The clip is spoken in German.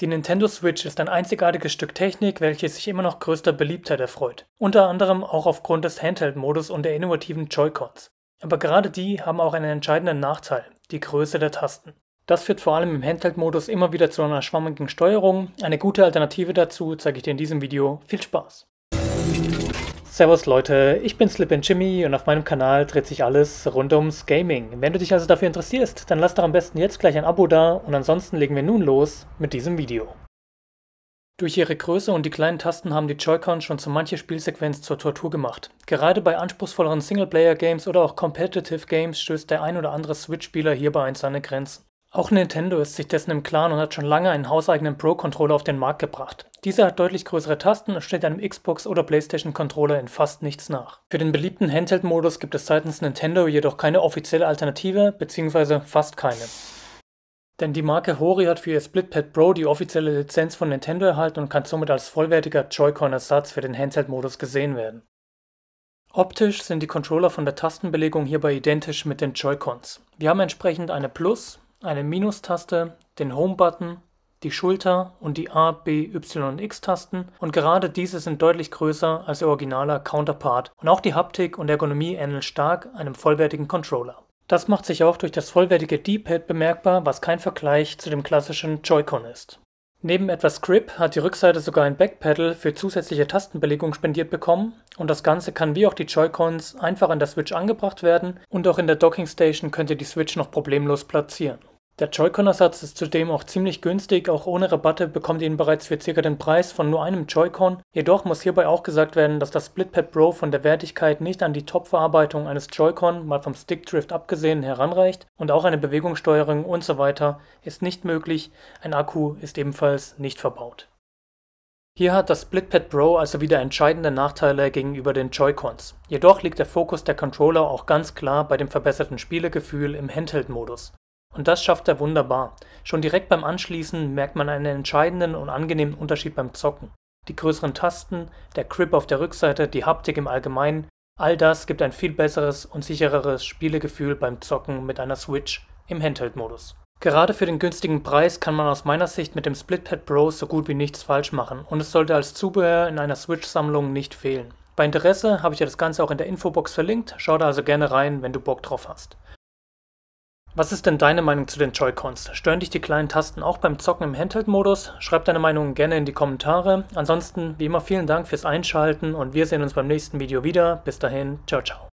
Die Nintendo Switch ist ein einzigartiges Stück Technik, welches sich immer noch größter Beliebtheit erfreut, unter anderem auch aufgrund des Handheld-Modus und der innovativen Joy-Cons. Aber gerade die haben auch einen entscheidenden Nachteil, die Größe der Tasten. Das führt vor allem im Handheld-Modus immer wieder zu einer schwammigen Steuerung. Eine gute Alternative dazu zeige ich dir in diesem Video. Viel Spaß! Servus Leute, ich bin Slip Jimmy und auf meinem Kanal dreht sich alles rund ums Gaming. Wenn du dich also dafür interessierst, dann lass doch am besten jetzt gleich ein Abo da und ansonsten legen wir nun los mit diesem Video. Durch ihre Größe und die kleinen Tasten haben die Joy-Con schon so manche Spielsequenz zur Tortur gemacht. Gerade bei anspruchsvolleren Singleplayer-Games oder auch Competitive Games stößt der ein oder andere Switch-Spieler hierbei an seine Grenzen. Auch Nintendo ist sich dessen im Klaren und hat schon lange einen hauseigenen Pro-Controller auf den Markt gebracht. Dieser hat deutlich größere Tasten und steht einem Xbox- oder PlayStation-Controller in fast nichts nach. Für den beliebten Handheld-Modus gibt es seitens Nintendo jedoch keine offizielle Alternative, beziehungsweise fast keine. Denn die Marke Hori hat für ihr SplitPad Pro die offizielle Lizenz von Nintendo erhalten und kann somit als vollwertiger Joy-Con-Ersatz für den Handheld-Modus gesehen werden. Optisch sind die Controller von der Tastenbelegung hierbei identisch mit den Joy-Cons. Wir haben entsprechend eine Plus- eine Minustaste, den Home-Button, die Schulter und die A, B, Y und X-Tasten und gerade diese sind deutlich größer als ihr originaler Counterpart und auch die Haptik und Ergonomie ähneln stark einem vollwertigen Controller. Das macht sich auch durch das vollwertige D-Pad bemerkbar, was kein Vergleich zu dem klassischen Joy-Con ist. Neben etwas Grip hat die Rückseite sogar ein Backpedal für zusätzliche Tastenbelegung spendiert bekommen und das Ganze kann wie auch die Joy-Cons einfach an der Switch angebracht werden und auch in der Docking Station könnt ihr die Switch noch problemlos platzieren der Joy-Con-Ersatz ist zudem auch ziemlich günstig, auch ohne Rabatte bekommt ihr ihn bereits für circa den Preis von nur einem Joy-Con. Jedoch muss hierbei auch gesagt werden, dass das SplitPad Pro von der Wertigkeit nicht an die Top-Verarbeitung eines Joy-Con, mal vom Stickdrift abgesehen, heranreicht und auch eine Bewegungssteuerung und so weiter ist nicht möglich, ein Akku ist ebenfalls nicht verbaut. Hier hat das SplitPad Pro also wieder entscheidende Nachteile gegenüber den Joy-Cons. Jedoch liegt der Fokus der Controller auch ganz klar bei dem verbesserten Spielegefühl im Handheld-Modus. Und das schafft er wunderbar. Schon direkt beim Anschließen merkt man einen entscheidenden und angenehmen Unterschied beim Zocken. Die größeren Tasten, der Grip auf der Rückseite, die Haptik im Allgemeinen, all das gibt ein viel besseres und sichereres Spielegefühl beim Zocken mit einer Switch im Handheld-Modus. Gerade für den günstigen Preis kann man aus meiner Sicht mit dem Splitpad Pro so gut wie nichts falsch machen und es sollte als Zubehör in einer Switch-Sammlung nicht fehlen. Bei Interesse habe ich dir das Ganze auch in der Infobox verlinkt, schau da also gerne rein, wenn du Bock drauf hast. Was ist denn deine Meinung zu den Joy-Cons? Stören dich die kleinen Tasten auch beim Zocken im Handheld-Modus? Schreib deine Meinung gerne in die Kommentare. Ansonsten, wie immer, vielen Dank fürs Einschalten und wir sehen uns beim nächsten Video wieder. Bis dahin, ciao, ciao.